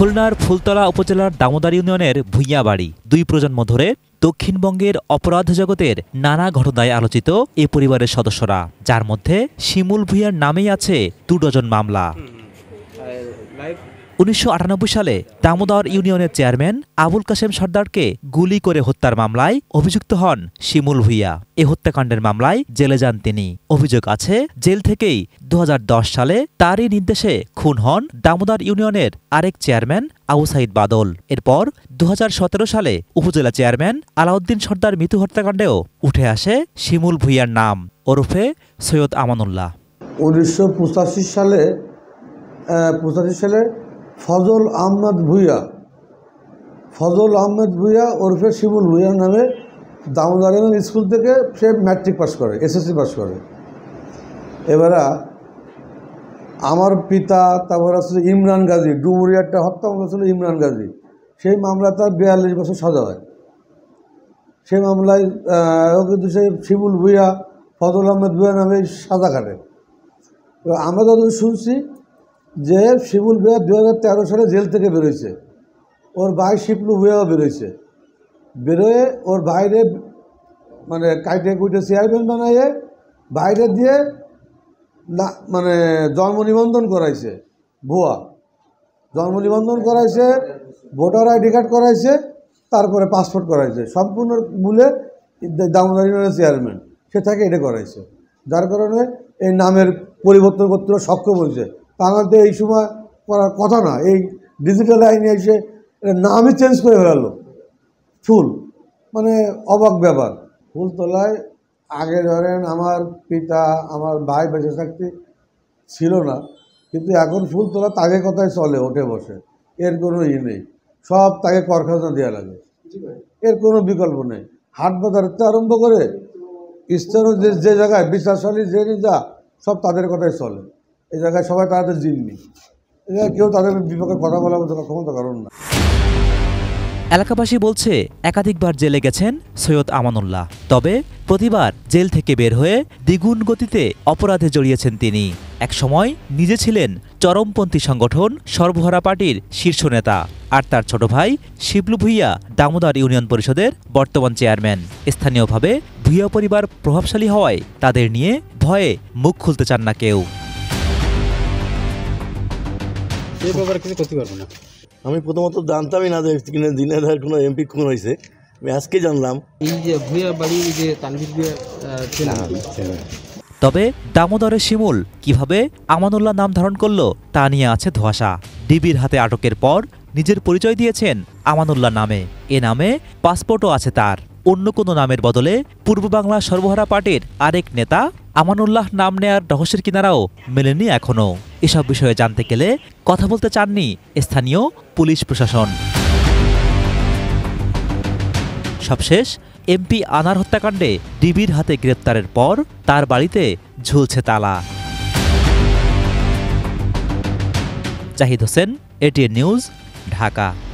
খুলনার ফুলতলা উপজেলার দামোদার ইউনিয়নের ভূঁইয়া বাড়ি দুই প্রজন্ম ধরে দক্ষিণবঙ্গের অপরাধ জগতের নানা ঘটনায় আলোচিত এ পরিবারের সদস্যরা যার মধ্যে শিমুল ভূঁইয়ার নামেই আছে দু ডজন মামলা উনিশশো সালে দামোদর ইউনিয়নের চেয়ারম্যান আবুল কাশেম সর্দারকে গুলি করে হত্যার মামলায় অভিযুক্ত হন শিমুল ভুইয়া এ হত্যাকাণ্ডের মামলায় জেলে যান তিনি অভিযোগ আছে জেল থেকেই দু সালে তারই নির্দেশে খুন হন দামোদর ইউনিয়নের আরেক চেয়ারম্যান আবু সাইদ বাদল এরপর দু সালে উপজেলা চেয়ারম্যান আলাউদ্দিন সর্দার মৃত্যু হত্যাকাণ্ডেও উঠে আসে শিমুল ভুইয়ার নাম ওরফে সৈয়দ আমানুল্লাহ উনিশশো সালে পঁচাশি সালে ফজল আহমদ ভুইয়া ফজল আহমেদ ভুইয়া ওরফে শিবুল ভুইয়া নামে দামোদর স্কুল থেকে সে ম্যাট্রিক পাস করে এসএসসি পাস করে এবারা আমার পিতা তারপর আসলে ইমরান গাজী ডুমুরিয়ারটা হত্যা মামলা ছিল ইমরান গাজী সেই মামলা তার বিয়াল্লিশ বছর সাজা হয় সেই মামলায় কিন্তু সেই শিবুল ভুইয়া ফজল আহমেদ ভুইয়া নামে সাজা কাটে আমরা যতদূর শুনছি যে শিবুল বেয়া দু হাজার সালে জেল থেকে বেরোয়ছে ওর ভাই শিবলু ভূয়াও বেরোয়ছে বেরোয় ওর বাইরে মানে কাইটে কুইটে চেয়ারম্যান বানাইয়ে বাইরে দিয়ে না মানে জন্ম নিবন্ধন করাইছে ভুয়া জন্ম নিবন্ধন করাইছে ভোটার আইডি কার্ড করাইছে তারপরে পাসপোর্ট করাইছে সম্পূর্ণ মূলে ইউনিয়নের চেয়ারম্যান সে থাকে এটা করাইছে যার কারণে এই নামের পরিবর্তন করতে সক্ষম হয়েছে তা নাহলে এই সময় করার কথা না এই ডিজিটাল আইনে এসে নামই চেঞ্জ করে ফেলালো ফুল মানে অবাক ব্যাপার ফুলতলায় আগে ধরেন আমার পিতা আমার ভাই বেঁচে থাকতে ছিল না কিন্তু এখন ফুল তোলা তাকে কথায় চলে ওঠে বসে এর কোনো ই নেই সব তাকে করখানা দেওয়া লাগে এর কোনো বিকল্প নেই হাট বাজারতে আরম্ভ করে স্থানীয় যে জায়গায় বিশ্বাসী যে যা সব তাদের কথাই চলে এই জায়গায় সবাই তাদের জিম্মি জায়গায় কেউ তাদের বিপক্ষে কথা মতো ক্ষমতা কারণ না এলাকাবাসী বলছে একাধিকবার জেলে গেছেন সৈয়দ আমানুল্লাহ তবে প্রতিবার জেল থেকে বের হয়ে দ্বিগুণ গতিতে অপরাধে জড়িয়েছেন তিনি একসময় নিজে ছিলেন চরমপন্থী সংগঠন সর্বহারা পার্টির শীর্ষ নেতা আর তার ছোট ভাই শিবলু ভুইয়া দামোদর ইউনিয়ন পরিষদের বর্তমান চেয়ারম্যান স্থানীয়ভাবে ভুইয়া পরিবার প্রভাবশালী হওয়ায় তাদের নিয়ে ভয়ে মুখ খুলতে চান না কেউ কিছু করতে পারবো না আমি প্রথমত জানতামই না যে দিনের কোনো এমপি খুন হয়েছে আমি আজকে জানলাম এই যে বাড়ি যে তানভীর তবে দামোদরের শিমুল কিভাবে আমানুল্লাহ নাম ধারণ করলো তা নিয়ে আছে ধোয়াশা ডিবির হাতে আটকের পর নিজের পরিচয় দিয়েছেন আমানুল্লাহ নামে এ নামে পাসপোর্টও আছে তার অন্য কোনো নামের বদলে পূর্ব বাংলা সর্বহারা পার্টির আরেক নেতা আমানুল্লাহ নাম নেয়ার রহস্যের কিনারাও মেলেনি এখনও এসব বিষয়ে জানতে গেলে কথা বলতে চাননি স্থানীয় পুলিশ প্রশাসন সবশেষ এমপি আনার হত্যাকাণ্ডে ডিবির হাতে গ্রেপ্তারের পর তার বাড়িতে ঝুলছে তালা জাহিদ হোসেন এটিএন নিউজ ঢাকা